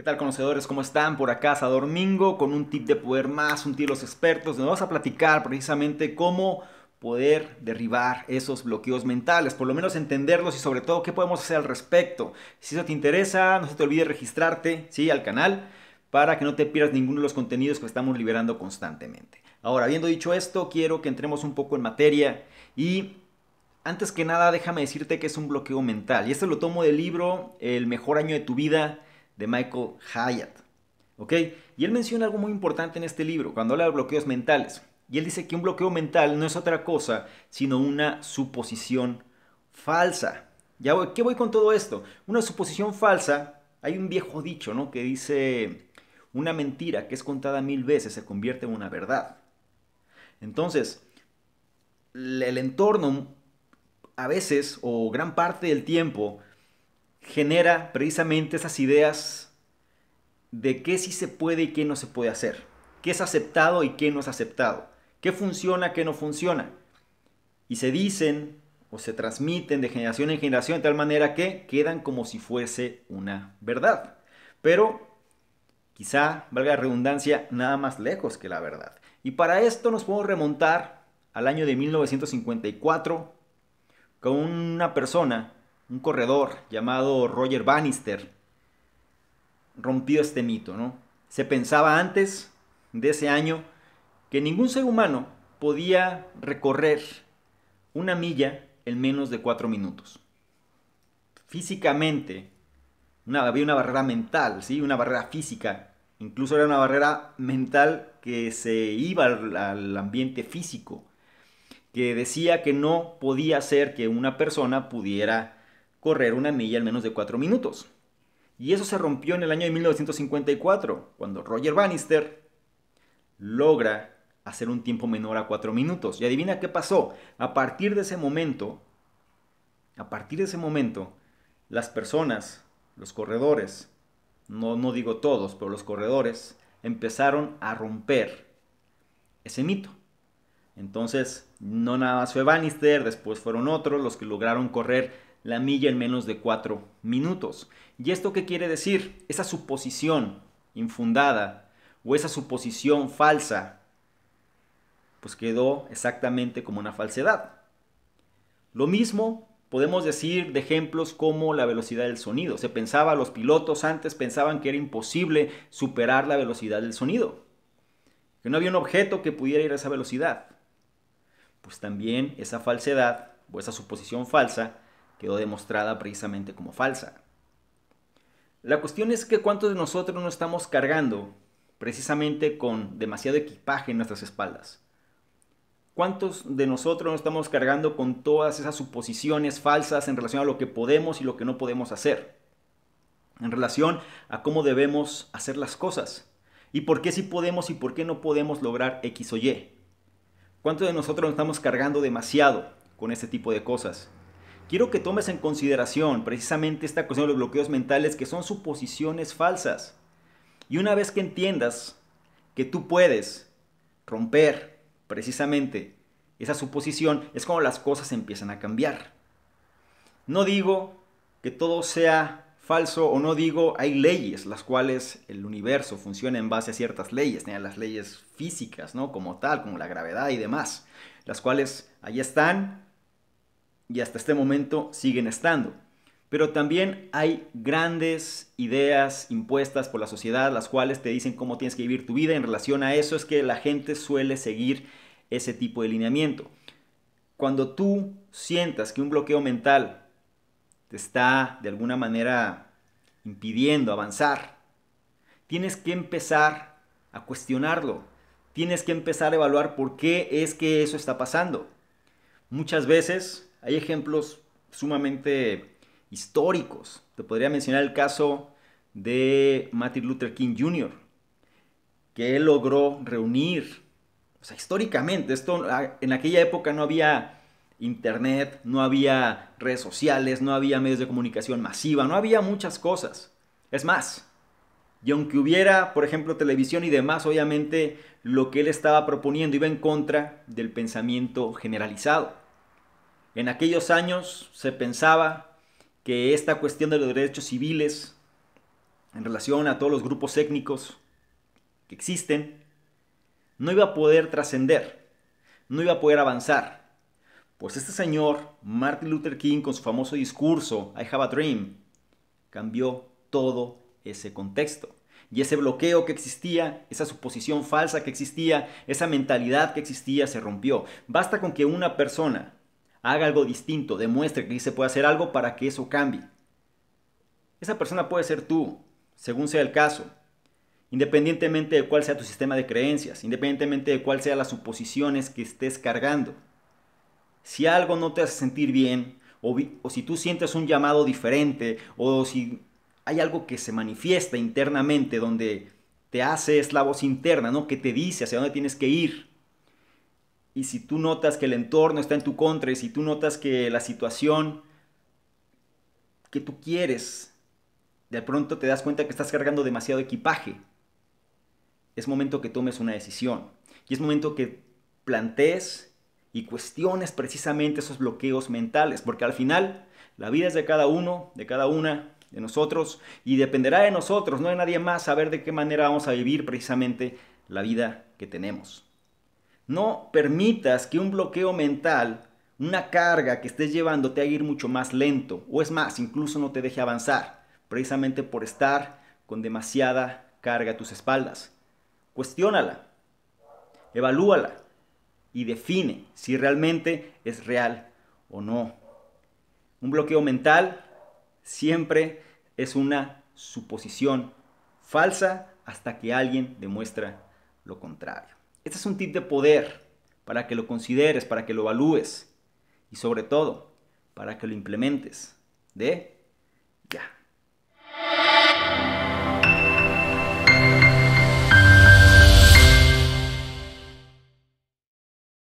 ¿Qué tal conocedores? ¿Cómo están? Por acá Sador Mingo con un tip de poder más, un tip de los expertos. Nos vamos a platicar precisamente cómo poder derribar esos bloqueos mentales, por lo menos entenderlos y sobre todo qué podemos hacer al respecto. Si eso te interesa, no se te olvide registrarte ¿sí? al canal para que no te pierdas ninguno de los contenidos que estamos liberando constantemente. Ahora, habiendo dicho esto, quiero que entremos un poco en materia y antes que nada déjame decirte que es un bloqueo mental. Y esto lo tomo del libro El mejor año de tu vida de Michael Hyatt. ¿Ok? Y él menciona algo muy importante en este libro, cuando habla de bloqueos mentales. Y él dice que un bloqueo mental no es otra cosa, sino una suposición falsa. ¿Ya ¿Qué voy con todo esto? Una suposición falsa, hay un viejo dicho, ¿no? Que dice, una mentira que es contada mil veces se convierte en una verdad. Entonces, el entorno a veces o gran parte del tiempo genera precisamente esas ideas de qué sí se puede y qué no se puede hacer, qué es aceptado y qué no es aceptado, qué funciona, qué no funciona. Y se dicen o se transmiten de generación en generación de tal manera que quedan como si fuese una verdad. Pero quizá, valga la redundancia, nada más lejos que la verdad. Y para esto nos podemos remontar al año de 1954 con una persona un corredor llamado Roger Bannister rompió este mito, ¿no? Se pensaba antes de ese año que ningún ser humano podía recorrer una milla en menos de cuatro minutos. Físicamente, había una barrera mental, ¿sí? Una barrera física. Incluso era una barrera mental que se iba al, al ambiente físico, que decía que no podía ser que una persona pudiera correr una milla en menos de 4 minutos. Y eso se rompió en el año de 1954, cuando Roger Bannister logra hacer un tiempo menor a 4 minutos. Y adivina qué pasó. A partir de ese momento, a partir de ese momento, las personas, los corredores, no, no digo todos, pero los corredores, empezaron a romper ese mito. Entonces, no nada más fue Bannister, después fueron otros los que lograron correr la milla en menos de 4 minutos. ¿Y esto qué quiere decir? Esa suposición infundada o esa suposición falsa, pues quedó exactamente como una falsedad. Lo mismo podemos decir de ejemplos como la velocidad del sonido. Se pensaba, los pilotos antes pensaban que era imposible superar la velocidad del sonido, que no había un objeto que pudiera ir a esa velocidad. Pues también esa falsedad o esa suposición falsa quedó demostrada precisamente como falsa. La cuestión es que cuántos de nosotros no estamos cargando precisamente con demasiado equipaje en nuestras espaldas. ¿Cuántos de nosotros no estamos cargando con todas esas suposiciones falsas en relación a lo que podemos y lo que no podemos hacer? En relación a cómo debemos hacer las cosas. ¿Y por qué sí podemos y por qué no podemos lograr X o Y? ¿Cuántos de nosotros nos estamos cargando demasiado con este tipo de cosas? Quiero que tomes en consideración precisamente esta cuestión de los bloqueos mentales que son suposiciones falsas. Y una vez que entiendas que tú puedes romper precisamente esa suposición, es cuando las cosas empiezan a cambiar. No digo que todo sea falso o no digo, hay leyes las cuales el universo funciona en base a ciertas leyes, las leyes físicas, ¿no? Como tal, como la gravedad y demás, las cuales ahí están y hasta este momento siguen estando. Pero también hay grandes ideas impuestas por la sociedad, las cuales te dicen cómo tienes que vivir tu vida. En relación a eso es que la gente suele seguir ese tipo de lineamiento. Cuando tú sientas que un bloqueo mental te está de alguna manera impidiendo avanzar, tienes que empezar a cuestionarlo. Tienes que empezar a evaluar por qué es que eso está pasando. Muchas veces hay ejemplos sumamente históricos. Te podría mencionar el caso de Martin Luther King Jr., que él logró reunir, o sea, históricamente, esto, en aquella época no había internet, no había redes sociales, no había medios de comunicación masiva, no había muchas cosas. Es más, y aunque hubiera, por ejemplo, televisión y demás, obviamente lo que él estaba proponiendo iba en contra del pensamiento generalizado. En aquellos años se pensaba que esta cuestión de los derechos civiles en relación a todos los grupos étnicos que existen no iba a poder trascender, no iba a poder avanzar. Pues este señor, Martin Luther King, con su famoso discurso, I Have a Dream, cambió todo ese contexto. Y ese bloqueo que existía, esa suposición falsa que existía, esa mentalidad que existía, se rompió. Basta con que una persona haga algo distinto, demuestre que se puede hacer algo para que eso cambie. Esa persona puede ser tú, según sea el caso, independientemente de cuál sea tu sistema de creencias, independientemente de cuál sean las suposiciones que estés cargando. Si algo no te hace sentir bien, o, si tú sientes un llamado diferente, o si hay algo que se manifiesta internamente donde te hace es la voz interna, ¿no? Que te dice hacia dónde tienes que ir y si tú notas que el entorno está en tu contra y si tú notas que la situación que tú quieres, de pronto te das cuenta que estás cargando demasiado equipaje, es momento que tomes una decisión. Y es momento que plantees y cuestiones precisamente esos bloqueos mentales, porque al final la vida es de cada uno, de cada una, de nosotros, y dependerá de nosotros, no de nadie más, saber de qué manera vamos a vivir precisamente la vida que tenemos. No permitas que un bloqueo mental, una carga que estés llevando te haga ir mucho más lento o es más, incluso no te deje avanzar, precisamente por estar con demasiada carga a tus espaldas. Cuestiónala, evalúala y define si realmente es real o no. Un bloqueo mental siempre es una suposición falsa hasta que alguien demuestra lo contrario. Este es un tip de poder para que lo consideres, para que lo evalúes y sobre todo para que lo implementes. De ya.